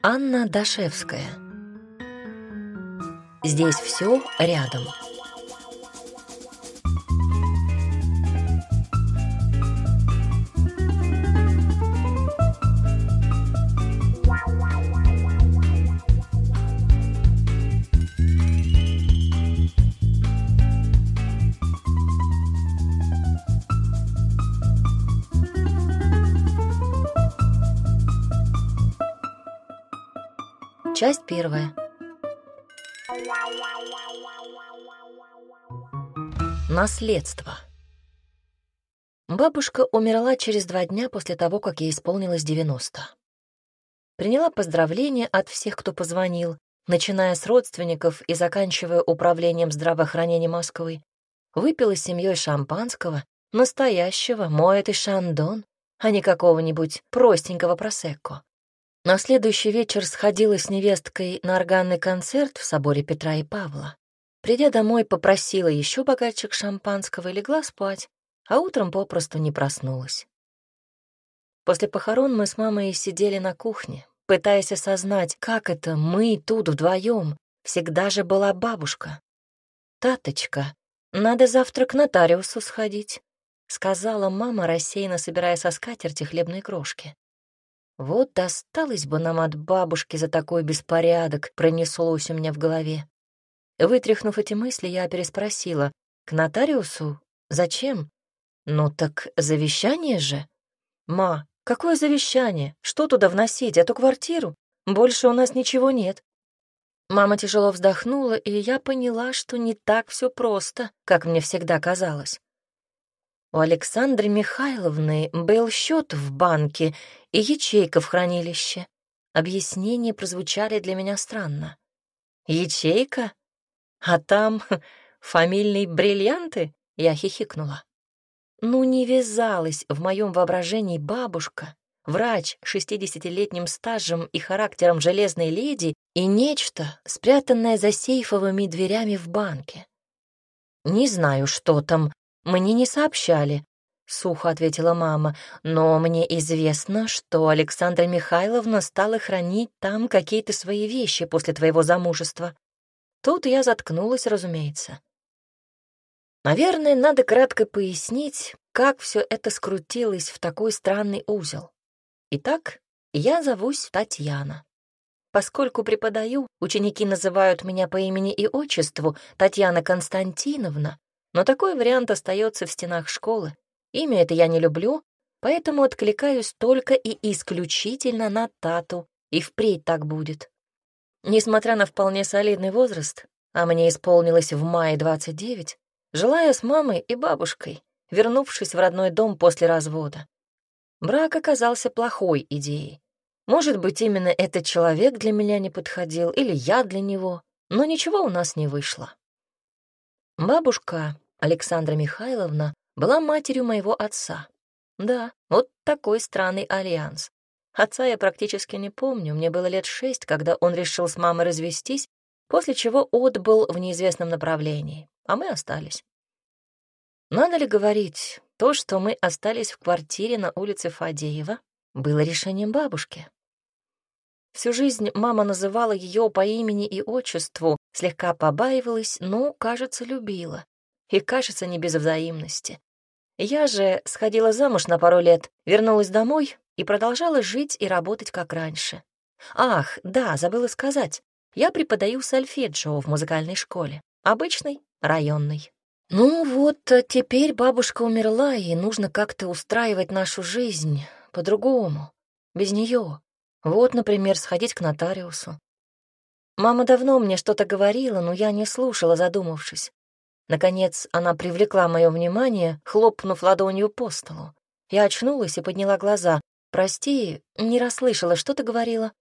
Анна Дашевская. Здесь все рядом. Часть первая. Наследство. Бабушка умерла через два дня после того, как ей исполнилось 90. Приняла поздравления от всех, кто позвонил, начиная с родственников и заканчивая управлением здравоохранения Москвы. Выпила с семьей шампанского, настоящего, мой и шандон, а не какого-нибудь простенького просекко. На следующий вечер сходила с невесткой на органный концерт в соборе Петра и Павла. Придя домой, попросила еще бокальчик шампанского и легла спать, а утром попросту не проснулась. После похорон мы с мамой сидели на кухне, пытаясь осознать, как это мы тут вдвоем. Всегда же была бабушка. «Таточка, надо завтра к нотариусу сходить», — сказала мама, рассеянно собирая со скатерти хлебные крошки. Вот досталось бы нам от бабушки за такой беспорядок, пронеслось у меня в голове. Вытряхнув эти мысли, я переспросила. «К нотариусу? Зачем?» «Ну так завещание же?» «Ма, какое завещание? Что туда вносить? Эту квартиру? Больше у нас ничего нет». Мама тяжело вздохнула, и я поняла, что не так все просто, как мне всегда казалось. У Александры Михайловны был счет в банке, и ячейка в хранилище. Объяснения прозвучали для меня странно. «Ячейка? А там фамильные бриллианты?» — я хихикнула. Ну, не вязалась в моем воображении бабушка, врач с 60 стажем и характером железной леди и нечто, спрятанное за сейфовыми дверями в банке. «Не знаю, что там, мне не сообщали», — сухо ответила мама. «Но мне известно, что Александра Михайловна стала хранить там какие-то свои вещи после твоего замужества». Тут я заткнулась, разумеется. Наверное, надо кратко пояснить, как все это скрутилось в такой странный узел. Итак, я зовусь Татьяна. Поскольку преподаю, ученики называют меня по имени и отчеству Татьяна Константиновна, но такой вариант остается в стенах школы. Имя это я не люблю, поэтому откликаюсь только и исключительно на Тату, и впредь так будет. Несмотря на вполне солидный возраст, а мне исполнилось в мае 29, жила я с мамой и бабушкой, вернувшись в родной дом после развода. Брак оказался плохой идеей. Может быть, именно этот человек для меня не подходил, или я для него, но ничего у нас не вышло. Бабушка Александра Михайловна была матерью моего отца. Да, вот такой странный альянс. Отца я практически не помню, мне было лет шесть, когда он решил с мамой развестись, после чего отбыл в неизвестном направлении, а мы остались. Надо ли говорить, то, что мы остались в квартире на улице Фадеева, было решением бабушки. Всю жизнь мама называла ее по имени и отчеству, слегка побаивалась, но, кажется, любила. И, кажется, не без взаимности. Я же сходила замуж на пару лет, вернулась домой и продолжала жить и работать как раньше. Ах, да, забыла сказать. Я преподаю сольфеджио в музыкальной школе. Обычной, районной. Ну вот, а теперь бабушка умерла, и нужно как-то устраивать нашу жизнь по-другому, без нее. Вот, например, сходить к нотариусу. Мама давно мне что-то говорила, но я не слушала, задумавшись. Наконец, она привлекла мое внимание, хлопнув ладонью по столу. Я очнулась и подняла глаза. «Прости, не расслышала, что ты говорила?»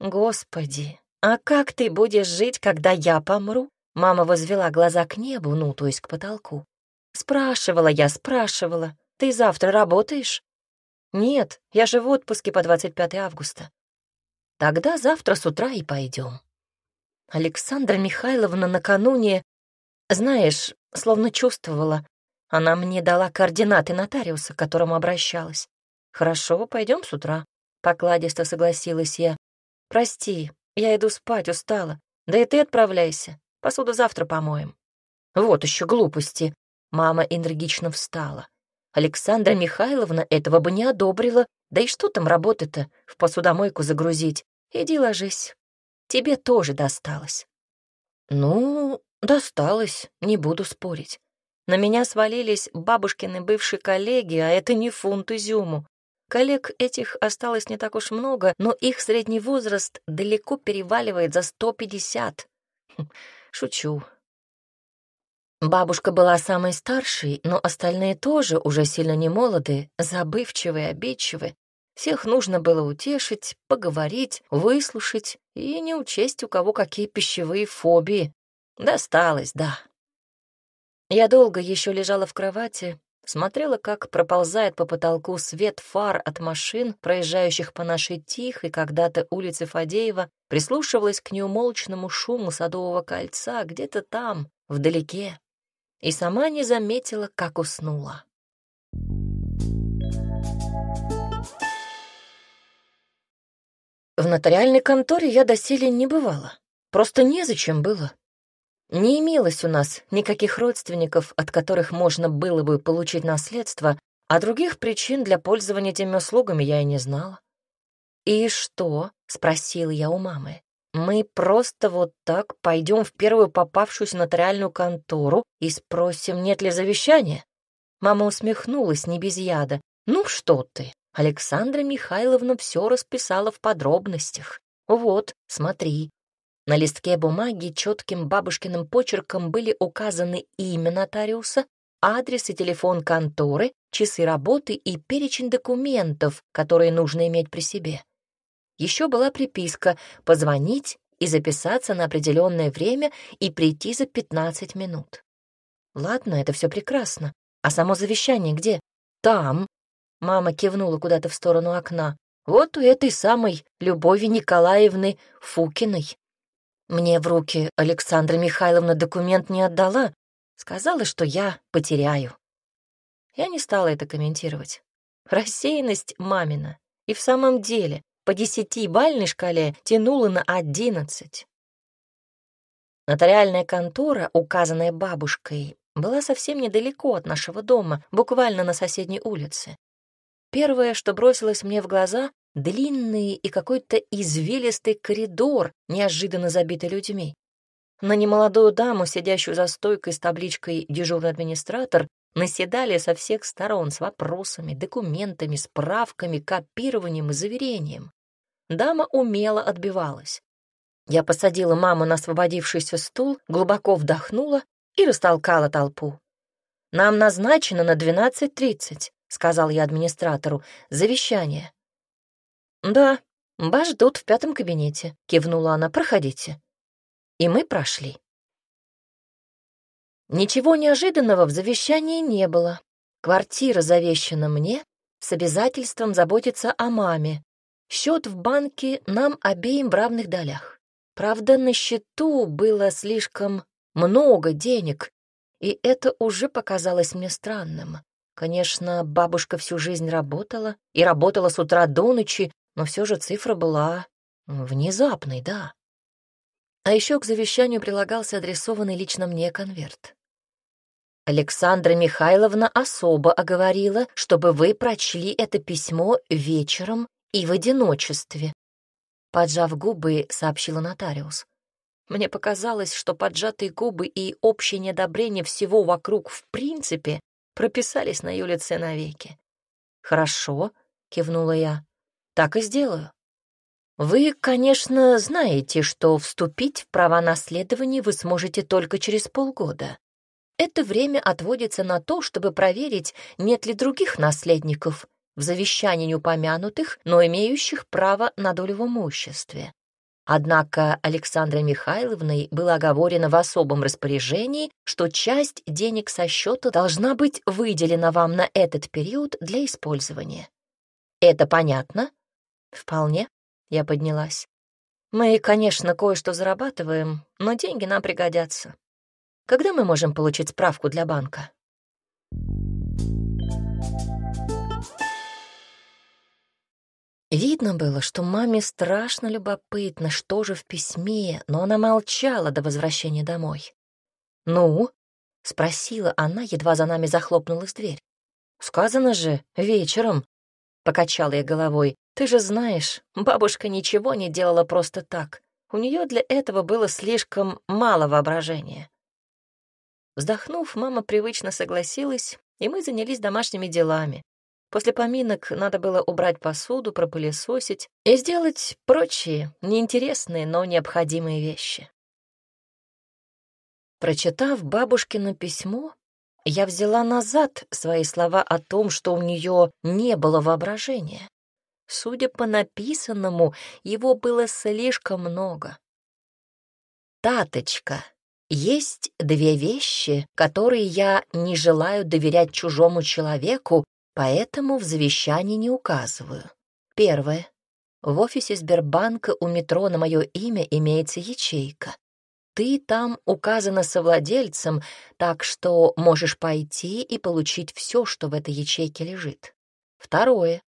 «Господи, а как ты будешь жить, когда я помру?» Мама возвела глаза к небу, ну, то есть к потолку. «Спрашивала я, спрашивала. Ты завтра работаешь?» «Нет, я же в отпуске по 25 августа». «Тогда завтра с утра и пойдем. Александра Михайловна накануне знаешь, словно чувствовала, она мне дала координаты нотариуса, к которому обращалась. «Хорошо, пойдем с утра», — покладисто согласилась я. «Прости, я иду спать, устала. Да и ты отправляйся. Посуду завтра помоем». «Вот еще глупости», — мама энергично встала. Александра Михайловна этого бы не одобрила. Да и что там работы-то, в посудомойку загрузить? Иди ложись. Тебе тоже досталось. Ну, Досталось, не буду спорить. На меня свалились бабушкины бывшие коллеги, а это не фунт изюму. Коллег этих осталось не так уж много, но их средний возраст далеко переваливает за 150. Хм, шучу. Бабушка была самой старшей, но остальные тоже уже сильно не молоды, забывчивые, обидчивы. Всех нужно было утешить, поговорить, выслушать и не учесть, у кого какие пищевые фобии, Досталось, да. Я долго еще лежала в кровати, смотрела, как проползает по потолку свет фар от машин, проезжающих по нашей тихой когда-то улице Фадеева, прислушивалась к неумолчному шуму Садового кольца где-то там, вдалеке, и сама не заметила, как уснула. В нотариальной конторе я доселе не бывала. Просто незачем было. Не имелось у нас никаких родственников, от которых можно было бы получить наследство, а других причин для пользования теми услугами я и не знала. «И что?» — спросила я у мамы. «Мы просто вот так пойдем в первую попавшуюся нотариальную контору и спросим, нет ли завещания?» Мама усмехнулась не без яда. «Ну что ты, Александра Михайловна все расписала в подробностях. Вот, смотри, на листке бумаги четким бабушкиным почерком были указаны имя нотариуса, адрес и телефон конторы, часы работы и перечень документов, которые нужно иметь при себе. Еще была приписка «позвонить и записаться на определенное время и прийти за 15 минут». Ладно, это все прекрасно. А само завещание где? Там. Мама кивнула куда-то в сторону окна. Вот у этой самой Любови Николаевны Фукиной. Мне в руки Александра Михайловна документ не отдала, сказала, что я потеряю. Я не стала это комментировать. Рассеянность мамина. И в самом деле по десятибальной шкале тянула на одиннадцать. Нотариальная контора, указанная бабушкой, была совсем недалеко от нашего дома, буквально на соседней улице. Первое, что бросилось мне в глаза — длинный и какой-то извилистый коридор, неожиданно забитый людьми. На немолодую даму, сидящую за стойкой с табличкой «Дежурный администратор», наседали со всех сторон с вопросами, документами, справками, копированием и заверением. Дама умело отбивалась. Я посадила маму на освободившийся стул, глубоко вдохнула и растолкала толпу. «Нам назначено на 12.30 сказал я администратору, — завещание. Да, вас ждут в пятом кабинете, кивнула она, проходите. И мы прошли. Ничего неожиданного в завещании не было. Квартира завещана мне с обязательством заботиться о маме. Счет в банке нам обеим в равных долях. Правда, на счету было слишком много денег, и это уже показалось мне странным. Конечно, бабушка всю жизнь работала, и работала с утра до ночи, но все же цифра была внезапной, да. А еще к завещанию прилагался адресованный лично мне конверт. Александра Михайловна особо оговорила, чтобы вы прочли это письмо вечером и в одиночестве. Поджав губы, сообщила нотариус. Мне показалось, что поджатые губы и общее недобрение всего вокруг в принципе прописались на ее лице навеки. «Хорошо», — кивнула я, — «так и сделаю». «Вы, конечно, знаете, что вступить в права наследования вы сможете только через полгода. Это время отводится на то, чтобы проверить, нет ли других наследников, в завещании не упомянутых, но имеющих право на долю в имуществе. Однако Александрой Михайловной было оговорено в особом распоряжении, что часть денег со счета должна быть выделена вам на этот период для использования. Это понятно? Вполне, я поднялась. Мы, конечно, кое-что зарабатываем, но деньги нам пригодятся. Когда мы можем получить справку для банка? Видно было, что маме страшно любопытно, что же в письме, но она молчала до возвращения домой. «Ну?» — спросила она, едва за нами захлопнулась дверь. «Сказано же, вечером», — покачала я головой. «Ты же знаешь, бабушка ничего не делала просто так. У нее для этого было слишком мало воображения». Вздохнув, мама привычно согласилась, и мы занялись домашними делами. После поминок надо было убрать посуду, пропылесосить и сделать прочие, неинтересные, но необходимые вещи. Прочитав бабушкино письмо, я взяла назад свои слова о том, что у нее не было воображения. Судя по написанному, его было слишком много. «Таточка, есть две вещи, которые я не желаю доверять чужому человеку поэтому в завещании не указываю. Первое. В офисе Сбербанка у метро на мое имя имеется ячейка. Ты там указана совладельцем, так что можешь пойти и получить все, что в этой ячейке лежит. Второе.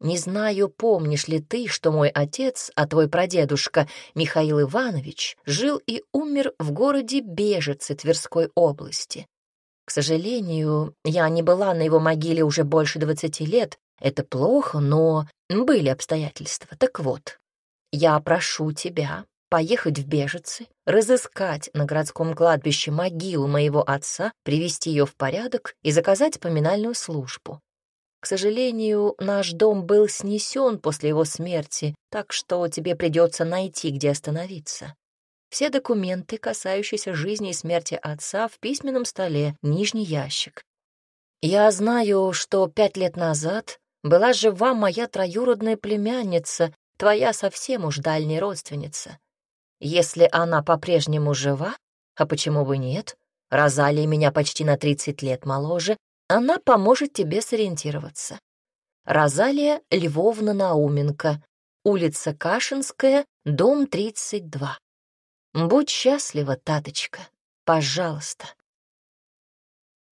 Не знаю, помнишь ли ты, что мой отец, а твой прадедушка Михаил Иванович, жил и умер в городе Бежице Тверской области. К сожалению, я не была на его могиле уже больше двадцати лет. Это плохо, но были обстоятельства. Так вот, я прошу тебя поехать в Бежицы, разыскать на городском кладбище могилу моего отца, привести ее в порядок и заказать поминальную службу. К сожалению, наш дом был снесен после его смерти, так что тебе придется найти, где остановиться. Все документы, касающиеся жизни и смерти отца, в письменном столе, нижний ящик. Я знаю, что пять лет назад была жива моя троюродная племянница, твоя совсем уж дальняя родственница. Если она по-прежнему жива, а почему бы нет, Розалия меня почти на 30 лет моложе, она поможет тебе сориентироваться. Розалия Львовна Науменко, улица Кашинская, дом 32. Будь счастлива, Таточка, пожалуйста.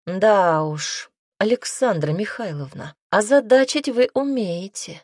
Да уж, Александра Михайловна, озадачить вы умеете.